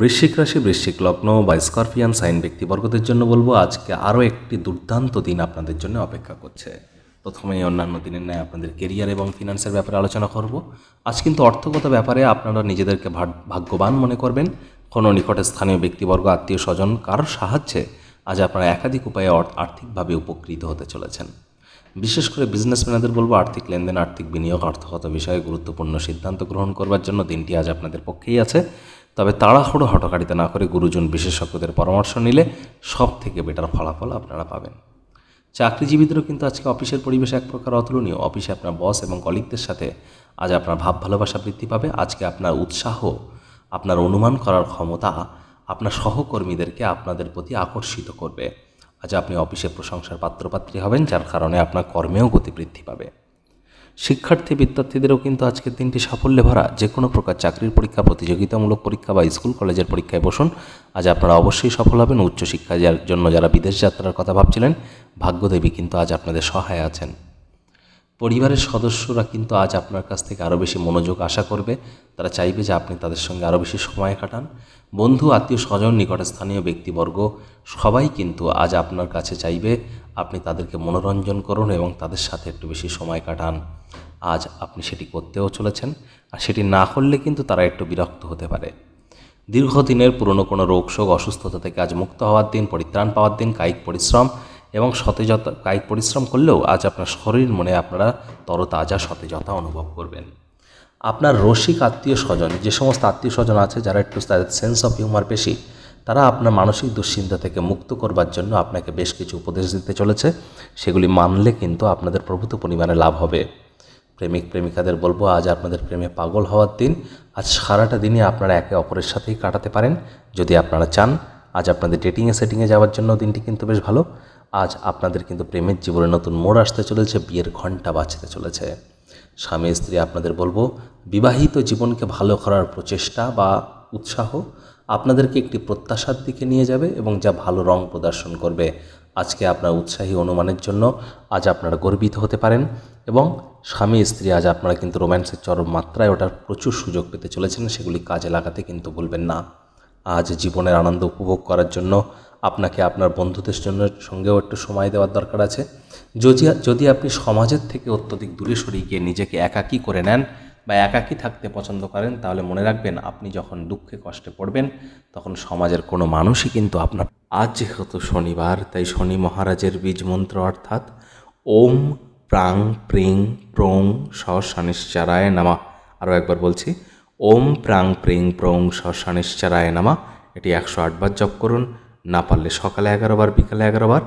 বৃশ্চিক রাশি বৃশ্চিক লগ্ন বা স্করপিয়ান সাইন ব্যক্তিবর্গদের জন্য বলবো আজকে আরও একটি দুর্দান্ত দিন আপনাদের জন্য অপেক্ষা করছে প্রথমে অন্যান্য দিনের ন্যায় আপনাদের কেরিয়ার এবং ফিনান্সের ব্যাপারে আলোচনা করব আজ কিন্তু অর্থগত ব্যাপারে আপনারা নিজেদেরকে ভাগ্যবান মনে করবেন কোনো নিকটে স্থানীয় ব্যক্তিবর্গ আত্মীয় স্বজন কারোর সাহায্যে আজ আপনারা একাধিক উপায়ে আর্থিকভাবে উপকৃত হতে চলেছেন বিশেষ করে বিজনেসম্যানদের বলবো আর্থিক লেনদেন আর্থিক বিনিয়োগ অর্থগত বিষয়ে গুরুত্বপূর্ণ সিদ্ধান্ত গ্রহণ করবার জন্য দিনটি আজ আপনাদের পক্ষেই আছে তবে তাড়াহুড়ো হটকারিতা না করে গুরুজন বিশেষজ্ঞদের পরামর্শ নিলে সব থেকে বেটার ফলাফল আপনারা পাবেন চাকরিজীবীদেরও কিন্তু আজকে অফিসের পরিবেশ এক প্রকার অতুলনীয় অফিসে আপনার বস এবং কলিকদের সাথে আজ আপনার ভাব ভালোবাসা বৃদ্ধি পাবে আজকে আপনার উৎসাহ আপনার অনুমান করার ক্ষমতা আপনার সহকর্মীদেরকে আপনাদের প্রতি আকর্ষিত করবে আজ আপনি অফিসে প্রশংসার পাত্রপাত্রী হবেন যার কারণে আপনার কর্মেও গতি বৃদ্ধি পাবে শিক্ষার্থী বিদ্যার্থীদেরও কিন্তু আজকের দিনটি সাফল্যে ভরা যে কোনো প্রকার চাকরির পরীক্ষা প্রতিযোগিতামূলক পরীক্ষা বা স্কুল কলেজের পরীক্ষায় বসুন আজ আপনারা অবশ্যই সফল হবেন উচ্চশিক্ষার জন্য যারা বিদেশ যাত্রার কথা ভাবছিলেন ভাগ্যদেবী কিন্তু আজ আপনাদের সহায় আছেন পরিবারের সদস্যরা কিন্তু আজ আপনার কাছ থেকে আরও বেশি মনোযোগ আশা করবে তারা চাইবে যে আপনি তাদের সঙ্গে আরও বেশি সময় কাটান বন্ধু আত্মীয় স্বজন নিকট স্থানীয় ব্যক্তিবর্গ সবাই কিন্তু আজ আপনার কাছে চাইবে আপনি তাদেরকে মনোরঞ্জন করুন এবং তাদের সাথে একটু বেশি সময় কাটান আজ আপনি সেটি করতেও চলেছেন আর সেটি না করলে কিন্তু তারা একটু বিরক্ত হতে পারে দীর্ঘদিনের পুরনো কোনো রোগশোক অসুস্থতা থেকে আজ মুক্ত হওয়ার দিন পরিত্রাণ পাওয়ার দিন কায়িক পরিশ্রম এবং সতেজতা কায়িক পরিশ্রম করলেও আজ আপনার শরীর মনে আপনারা তরতাজা সতেজতা অনুভব করবেন আপনার রসিক আত্মীয় স্বজন যে সমস্ত আত্মীয় স্বজন আছে যারা একটু তাদের সেন্স অফ হিউমার বেশি তারা আপনার মানসিক দুশ্চিন্তা থেকে মুক্ত করবার জন্য আপনাকে বেশ কিছু উপদেশ দিতে চলেছে সেগুলি মানলে কিন্তু আপনাদের প্রভূত পরিমাণে লাভ হবে প্রেমিক প্রেমিকাদের বলবো আজ আপনাদের প্রেমে পাগল হওয়ার দিন আজ সারাটা দিনই আপনারা একে অপরের সাথেই কাটাতে পারেন যদি আপনারা চান আজ আপনাদের ডেটিংয়ে সেটিংয়ে যাওয়ার জন্য দিনটি কিন্তু বেশ ভালো আজ আপনাদের কিন্তু প্রেমের জীবনে নতুন মোড় আসতে চলেছে বিয়ের ঘন্টা বাঁচতে চলেছে স্বামী স্ত্রী আপনাদের বলবো বিবাহিত জীবনকে ভালো করার প্রচেষ্টা বা উৎসাহ আপনাদেরকে একটি প্রত্যাশার দিকে নিয়ে যাবে এবং যা ভালো রং প্রদর্শন করবে আজকে আপনার উৎসাহী অনুমানের জন্য আজ আপনারা গর্বিত হতে পারেন এবং স্বামী স্ত্রী আজ আপনারা কিন্তু রোম্যান্সের চরম মাত্রায় ওটার প্রচুর সুযোগ পেতে চলেছেন সেগুলি কাজে লাগাতে কিন্তু বলবেন না আজ জীবনের আনন্দ উপভোগ করার জন্য আপনাকে আপনার বন্ধুদের জন্য সঙ্গেও একটু সময় দেওয়ার দরকার আছে যদি যদি আপনি সমাজের থেকে অত্যধিক দূরে সরিয়ে গিয়ে নিজেকে একাকী করে নেন বা একাকী থাকতে পছন্দ করেন তাহলে মনে রাখবেন আপনি যখন দুঃখে কষ্টে পড়বেন তখন সমাজের কোনো মানুষই কিন্তু আপনার আজ যেহেতু শনিবার তাই শনি মহারাজের বীজ মন্ত্র অর্থাৎ ওম প্রাং প্রিং প্রং স নামা আরও একবার বলছি ওম প্রাং প্রিং প্রং স নামা এটি একশো আটবার জপ করুন না পারলে সকালে এগারো বার বিকালে এগারো বার